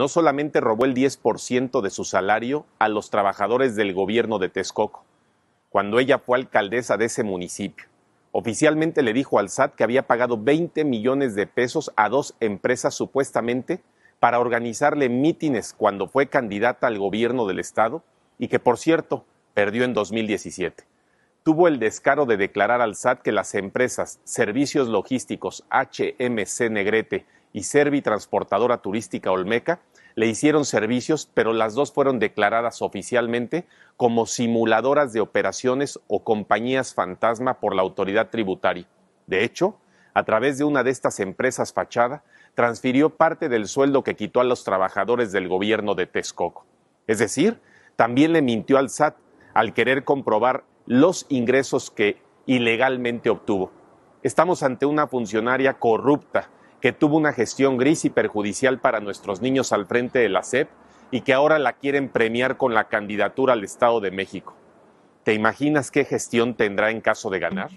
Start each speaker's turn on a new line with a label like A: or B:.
A: no solamente robó el 10% de su salario a los trabajadores del gobierno de Texcoco, cuando ella fue alcaldesa de ese municipio. Oficialmente le dijo al SAT que había pagado 20 millones de pesos a dos empresas supuestamente para organizarle mítines cuando fue candidata al gobierno del estado y que, por cierto, perdió en 2017. Tuvo el descaro de declarar al SAT que las empresas Servicios Logísticos HMC Negrete y Servi Transportadora Turística Olmeca le hicieron servicios, pero las dos fueron declaradas oficialmente como simuladoras de operaciones o compañías fantasma por la autoridad tributaria. De hecho, a través de una de estas empresas fachada, transfirió parte del sueldo que quitó a los trabajadores del gobierno de Texcoco. Es decir, también le mintió al SAT al querer comprobar los ingresos que ilegalmente obtuvo. Estamos ante una funcionaria corrupta que tuvo una gestión gris y perjudicial para nuestros niños al frente de la SEP y que ahora la quieren premiar con la candidatura al Estado de México. ¿Te imaginas qué gestión tendrá en caso de ganar?